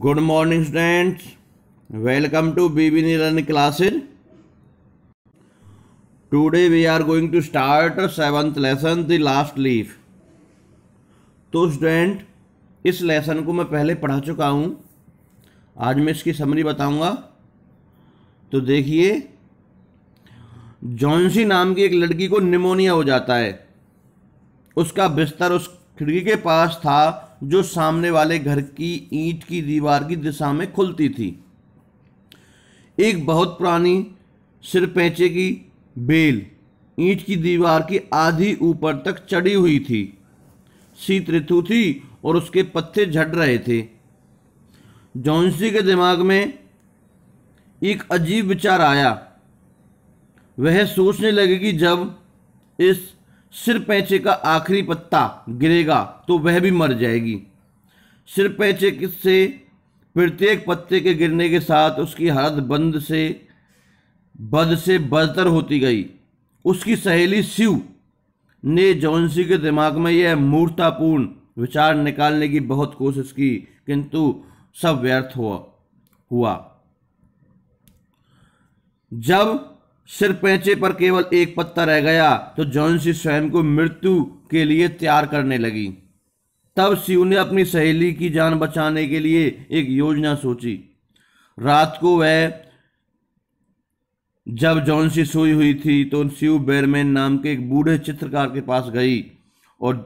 good morning students welcome to B B नीरन classes today we are going to start seventh lesson the last leaf तो student इस lesson को मैं पहले पढ़ा चुका हूँ आज मैं इसकी समरी बताऊँगा तो देखिए जॉन्सी नाम की एक लड़की को निमोनिया हो जाता है उसका बिस्तर उस खिड़की के पास था जो सामने वाले घर की ईंट की दीवार की दिशा में खुलती थी एक बहुत पुरानी सिर पैचे की बेल ईंट की दीवार की आधी ऊपर तक चढ़ी हुई थी शीत ऋतु थी और उसके पत्ते झड़ रहे थे जॉन्सी के दिमाग में एक अजीब विचार आया वह सोचने लगे कि जब इस सिर पैचे का आखिरी पत्ता गिरेगा तो वह भी मर जाएगी सिर पैचे से प्रत्येक पत्ते के गिरने के साथ उसकी हालत बंद से बद से बदतर होती गई उसकी सहेली शिव ने जौनसी के दिमाग में यह मूर्तापूर्ण विचार निकालने की बहुत कोशिश की किंतु सब व्यर्थ हुआ हुआ जब सिर पैचे पर केवल एक पत्ता रह गया तो जॉन्सी स्वयं को मृत्यु के लिए तैयार करने लगी तब शिव ने अपनी सहेली की जान बचाने के लिए एक योजना सोची रात को वह जब जॉन्सी सोई हुई थी तो शिव बेरमैन नाम के एक बूढ़े चित्रकार के पास गई और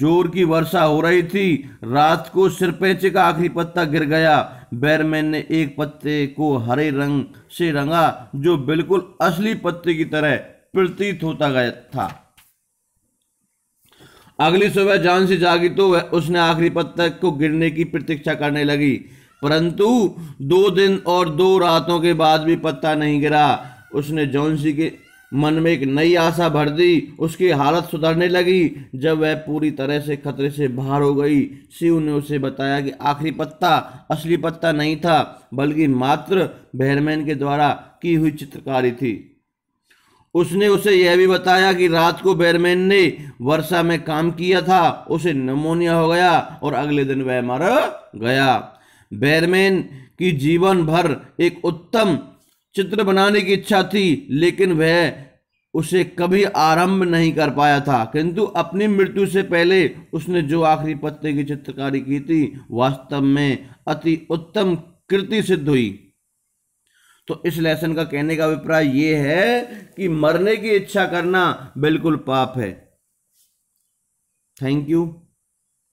जोर की वर्षा हो रही थी रात को सिरपैचे का आखिरी पत्ता गिर गया बैरमैन ने एक पत्ते को हरे रंग से रंगा जो बिल्कुल असली पत्ते की तरह प्रतीत होता गया था अगली सुबह जान से जागी तो वह उसने आखिरी पत्ते को गिरने की प्रतीक्षा करने लगी परंतु दो दिन और दो रातों के बाद भी पत्ता नहीं गिरा उसने जॉनसी के मन में एक नई आशा भर दी उसकी हालत सुधरने लगी जब वह पूरी तरह से खतरे से बाहर हो गई शिव ने उसे बताया कि आखिरी पत्ता असली पत्ता नहीं था बल्कि मात्र बहरमैन के द्वारा की हुई चित्रकारी थी उसने उसे यह भी बताया कि रात को बैरमैन ने वर्षा में काम किया था उसे निमोनिया हो गया और अगले दिन वह मर गया बैरमैन की जीवन भर एक उत्तम चित्र बनाने की इच्छा थी लेकिन वह उसे कभी आरंभ नहीं कर पाया था किंतु अपनी मृत्यु से पहले उसने जो आखिरी पत्ते की चित्रकारी की थी वास्तव में अति उत्तम कृति सिद्ध हुई तो इस लेसन का कहने का अभिप्राय यह है कि मरने की इच्छा करना बिल्कुल पाप है थैंक यू